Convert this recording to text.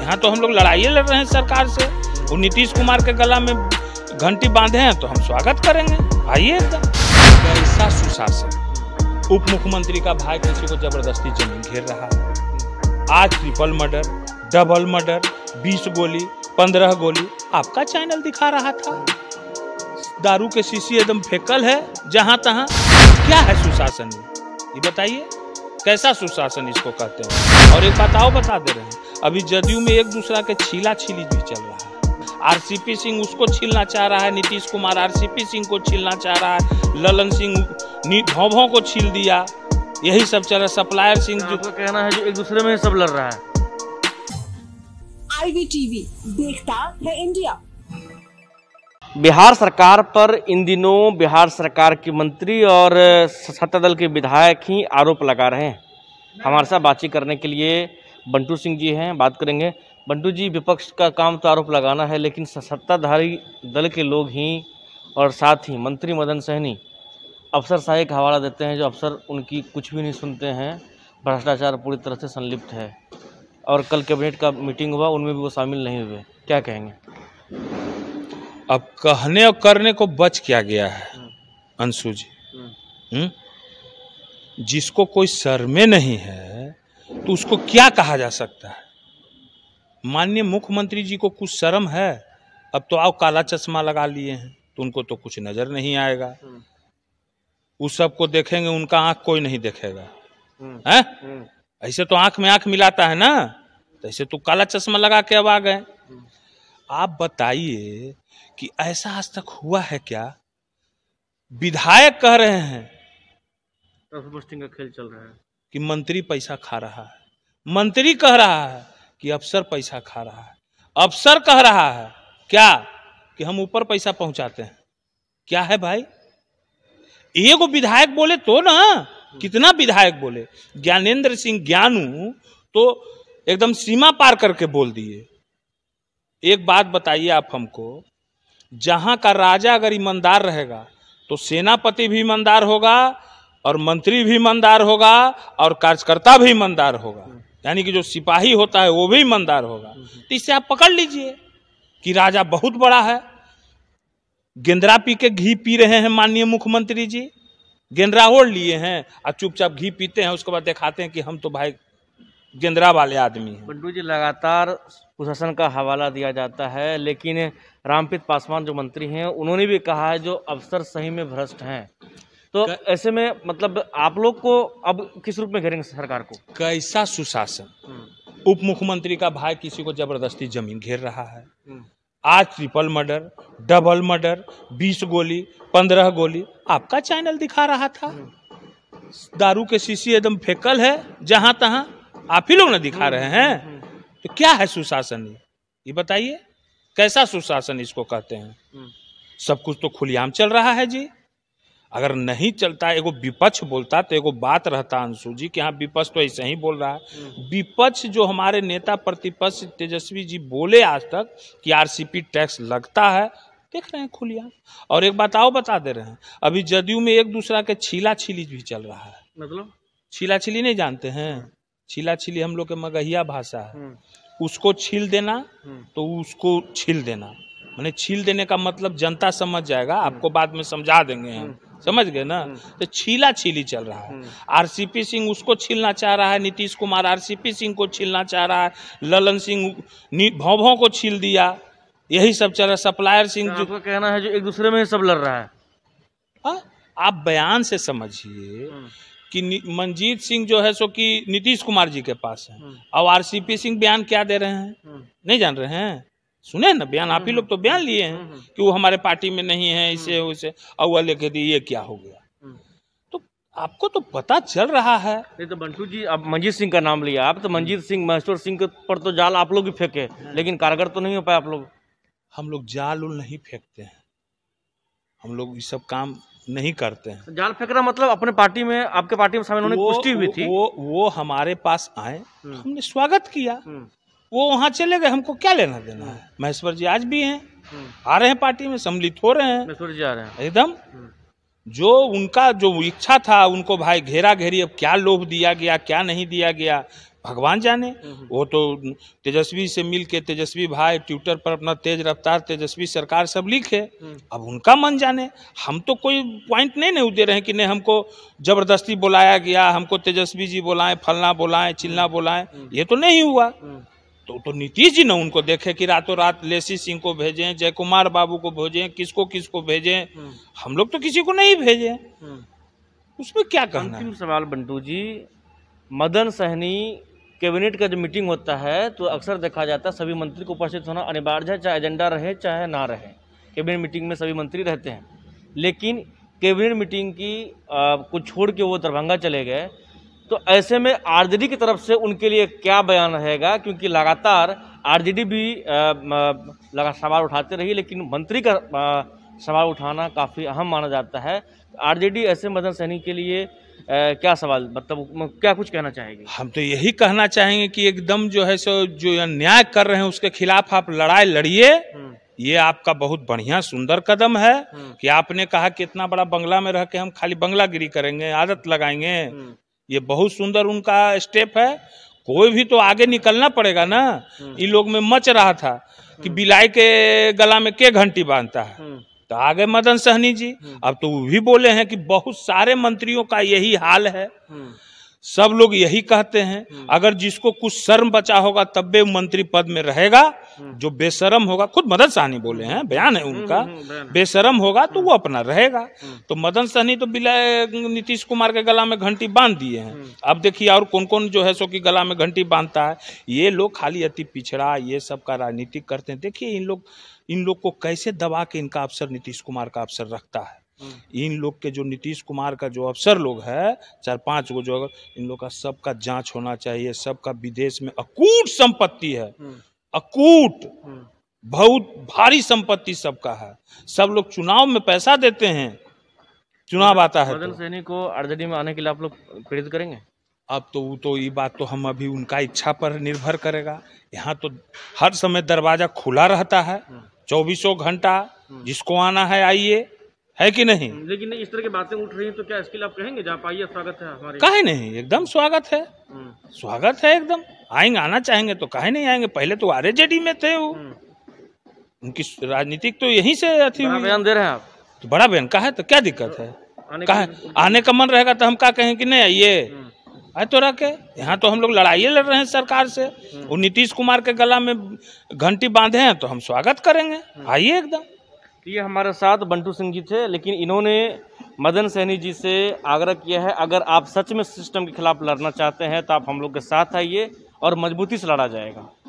यहाँ तो हम लोग लड़ाई लड़ रहे हैं सरकार से वो नीतीश कुमार के गला में घंटी बांधे हैं तो हम स्वागत करेंगे आइए ऐसा सुशासन उप मुख्यमंत्री का भाई किसी को जबरदस्ती जमीन घेर रहा है आज ट्रिपल मर्डर डबल मर्डर बीस गोली पंद्रह गोली आपका चैनल दिखा रहा था दारू के शीशी एकदम फेकल है जहाँ तहाँ क्या है सुशासन ये बताइए कैसा सुशासन इसको कहते हैं और एक बात आओ बता दे रहे हैं अभी जदयू में एक दूसरा के छीला छीली भी चल रहा है आरसीपी सिंह उसको छीलना चाह रहा है नीतीश कुमार आरसीपी सिंह को छीलना चाह रहा है ललन सिंह भौभों को छील दिया यही सब चल रहा है सप्लायर सिंह जो कहना है जो एक दूसरे में सब लड़ रहा है आईवी देखता है इंडिया बिहार सरकार पर इन दिनों बिहार सरकार के मंत्री और सत्ता दल के विधायक ही आरोप लगा रहे हैं हमारे साथ बातचीत करने के लिए बंटू सिंह जी हैं बात करेंगे बंटू जी विपक्ष का काम तो आरोप लगाना है लेकिन सत्ताधारी दल के लोग ही और साथ ही मंत्री मदन सहनी अफसर शाह का हवाला देते हैं जो अफसर उनकी कुछ भी नहीं सुनते हैं भ्रष्टाचार पूरी तरह से संलिप्त है और कल कैबिनेट का मीटिंग हुआ उनमें भी वो शामिल नहीं हुए क्या कहेंगे अब कहने और करने को बच किया गया है हम्म। अंशु जी हुँ? हम्म। हम्म? जिसको कोई शर्मे नहीं है तो उसको क्या कहा जा सकता है माननीय मुख्यमंत्री जी को कुछ शर्म है अब तो आओ काला चश्मा लगा लिए हैं तो उनको तो कुछ नज़र नहीं आएगा हम्म। उस सब को देखेंगे उनका आंख कोई नहीं देखेगा हम्म। हैं? हम्म। ऐसे तो आंख में आंख मिलाता है ना तो ऐसे तो काला चश्मा लगा के अब आ गए आप बताइए कि ऐसा आज तक हुआ है क्या विधायक कह रहे हैं तो का खेल चल रहा है कि मंत्री पैसा खा रहा है मंत्री कह रहा है कि अफसर पैसा खा रहा है अफसर कह रहा है क्या कि हम ऊपर पैसा पहुंचाते हैं क्या है भाई एगो विधायक बोले तो ना कितना विधायक बोले ज्ञानेंद्र सिंह ज्ञानू तो एकदम सीमा पार करके बोल दिए एक बात बताइए आप हमको जहां का राजा अगर ईमानदार रहेगा तो सेनापति भी ईमानदार होगा और मंत्री भी ईमानदार होगा और कार्यकर्ता भी ईमानदार होगा यानी कि जो सिपाही होता है वो भी ईमानदार होगा तो इससे आप पकड़ लीजिए कि राजा बहुत बड़ा है गेंद्रा पी के घी पी रहे हैं माननीय मुख्यमंत्री जी गेंद्रा ओढ़ लिए हैं और चुपचाप घी पीते हैं उसके बाद दिखाते हैं कि हम तो भाई गेंद्रा वाले आदमी हैं बंडू जी लगातार प्रशासन का हवाला दिया जाता है लेकिन रामप्रीत पासवान जो मंत्री हैं उन्होंने भी कहा है जो अफसर सही में भ्रष्ट हैं तो ऐसे में मतलब आप लोग को अब किस रूप में घेरेंगे सरकार को कैसा सुशासन हम्म। उप मुख्यमंत्री का भाई किसी को जबरदस्ती जमीन घेर रहा है हम्म। आज ट्रिपल मर्डर डबल मर्डर बीस गोली पंद्रह गोली आपका चैनल दिखा रहा था हम्म। दारू के शीशी एकदम फेकल है जहां तहां आप ही लोग ना दिखा रहे हैं तो क्या है सुशासन ये ये बताइए कैसा सुशासन इसको कहते हैं सब कुछ तो खुलेआम चल रहा है जी अगर नहीं चलता एगो विपक्ष बोलता तो एगो बात रहता अंशु जी कि हाँ विपक्ष तो ऐसे ही बोल रहा है हम्म। विपक्ष जो हमारे नेता प्रतिपक्ष तेजस्वी जी बोले आज तक कि आरसीपी टैक्स लगता है देख रहे हैं खुलिया और एक बात आओ बता दे रहे हैं अभी जदयू में एक दूसरा के छीला छीली भी चल रहा है मतलब छीला छीली नहीं जानते हैं छीला छीली हम लोग के मगहिया भाषा है हम्म। उसको छील देना हम्म। तो उसको छील देना मैंने छील देने का मतलब जनता समझ जाएगा आपको बाद में समझा देंगे हम समझ गए ना हम्म। तो छीला छीली चल रहा है हम्म। आरसीपी सिंह उसको छीलना चाह रहा है नीतीश कुमार आरसीपी सिंह को छीलना चाह रहा है ललन सिंह भौभों को छील दिया यही सब चल रहा है सप्लायर सिंह तो जो आपका कहना है जो एक दूसरे में सब लड़ रहा है आ? हाँ, आप बयान से समझिए हम्म। कि मंजीत सिंह जो है सो कि नीतीश कुमार जी के पास है और आरसीपी सिंह बयान क्या दे रहे हैं नहीं जान रहे हैं सुने ना बयान आप ही लोग तो बयान लिए हैं हम्म, हम्म। कि वो हमारे पार्टी में नहीं है इसे हम्म। उसे और वह लेके दी ये क्या हो गया तो आपको तो पता चल रहा है नहीं तो बंटू जी आप मंजीत सिंह का नाम लिया आप तो मंजीत सिंह महेश्वर सिंह पर तो जाल आप लोग ही फेंके लेकिन कारगर तो नहीं हो पाए आप लोग हम लोग जाल उल नहीं फेंकते हैं हम लोग ये सब काम नहीं करते हैं जाल फेंकना मतलब अपने पार्टी में आपके पार्टी में शामिल होने की पुष्टि हुई थी वो वो हमारे पास आए हमने स्वागत किया वो वहाँ चले गए हमको क्या लेना देना है हम्म। महेश्वर जी आज भी हैं हम्म। आ रहे हैं पार्टी में सम्मिलित हो रहे हैं महेश्वर जी आ रहे हैं एकदम हम्म। जो उनका जो इच्छा था उनको भाई घेरा घेरी अब क्या लोभ दिया गया क्या नहीं दिया गया भगवान जाने वो तो तेजस्वी से मिल के तेजस्वी भाई ट्विटर पर अपना तेज रफ्तार तेजस्वी सरकार सब लिखे अब उनका मन जाने हम तो कोई पॉइंट नहीं नहीं दे रहे हैं कि नहीं हमको जबरदस्ती बुलाया गया हमको तेजस्वी जी बुलाएं फलना बुलाएं चिल्ला बुलाएं ये तो नहीं हुआ तो तो नीतीश जी ने उनको देखे कि रातों रात लेसी सिंह को भेजें जय कुमार बाबू को भेजें किसको किसको भेजें हम्म। हम लोग तो किसी को नहीं भेजे हम्म। उसमें क्या कहना अंतिम सवाल बंटू जी मदन सहनी कैबिनेट का जो मीटिंग होता है तो अक्सर देखा जाता है सभी मंत्री को उपस्थित होना अनिवार्य है चाहे एजेंडा रहे चाहे ना रहे कैबिनेट मीटिंग में सभी मंत्री रहते हैं लेकिन कैबिनेट मीटिंग की आ, छोड़ के वो दरभंगा चले गए तो ऐसे में आरजेडी की तरफ से उनके लिए क्या बयान रहेगा क्योंकि लगातार आरजेडी भी लगा सवाल उठाते रही लेकिन मंत्री का सवाल उठाना काफ़ी अहम माना जाता है आरजेडी ऐसे मदन सहनी के लिए आ, क्या सवाल मतलब क्या कुछ कहना चाहेंगे हम तो यही कहना चाहेंगे कि एकदम जो है सो जो अन्याय कर रहे हैं उसके खिलाफ आप लड़ाई लड़िए हम्म। ये आपका बहुत बढ़िया सुंदर कदम है हम्म। कि आपने कहा कि इतना बड़ा बंगला में रह के हम खाली बंगला गिरी करेंगे आदत लगाएंगे हम्म। ये बहुत सुंदर उनका स्टेप है कोई भी तो आगे निकलना पड़ेगा ना इन हम्म। लोग में मच रहा था कि हम्म। बिलाई के गला में के घंटी बांधता है हम्म। तो आगे मदन सहनी जी अब तो वो भी बोले हैं कि बहुत सारे मंत्रियों का यही हाल है सब लोग यही कहते हैं हम्म। अगर जिसको कुछ शर्म बचा होगा तब भी मंत्री पद में रहेगा हम्म। जो बेशरम होगा खुद मदन सहनी बोले हैं हम्म। बयान है उनका बेशरम होगा तो वो अपना रहेगा तो मदन सहनी तो बिलाय नीतीश कुमार के गला में घंटी बांध दिए हैं अब देखिए और कौन कौन जो है सो की गला में घंटी बांधता है ये लोग खाली अति पिछड़ा ये सब का राजनीतिक करते हैं देखिए इन लोग इन लोग को कैसे दबा के इनका अवसर नीतीश कुमार का अवसर रखता है इन लोग के जो नीतीश कुमार का जो अफसर लोग है चार पांच गो जो इन लोग का सबका जांच होना चाहिए सबका विदेश में अकूट संपत्ति है हम्म। अकूट हम्म। बहुत भारी संपत्ति सबका है सब लोग चुनाव में पैसा देते हैं चुनाव आता है तो। सैनी को आरजेडी में आने के लिए आप लोग प्रेरित करेंगे अब तो वो तो ये बात तो हम अभी उनका इच्छा पर निर्भर करेगा यहाँ तो हर समय दरवाजा खुला रहता है हम्म। चौबीसों घंटा जिसको आना है आइए है कि नहीं लेकिन इस तरह की बातें उठ रही हैं तो क्या इसके लिए आप कहेंगे जा पाइए स्वागत है हमारे कहे नहीं एकदम स्वागत है हम्म। स्वागत है एकदम आएंगे आना चाहेंगे तो कहे नहीं आएंगे पहले तो आर में थे वो हम्म। उनकी राजनीतिक तो यहीं से अथी दे रहे हैं आप तो बड़ा बहन कहा है तो क्या दिक्कत है आने का, आने का मन रहेगा तो हम क्या कहें कि नहीं आइए हम्म। आए तो रखे यहाँ तो हम लोग लड़ाइए लड़ रहे हैं सरकार से वो नीतीश कुमार के गला में घंटी बांधे हैं तो हम स्वागत करेंगे आइए एकदम तो ये हमारे साथ बंटू सिंह जी थे लेकिन इन्होंने मदन सहनी जी से आग्रह किया है अगर आप सच में सिस्टम के खिलाफ लड़ना चाहते हैं तो आप हम लोग के साथ आइए और मजबूती से लड़ा जाएगा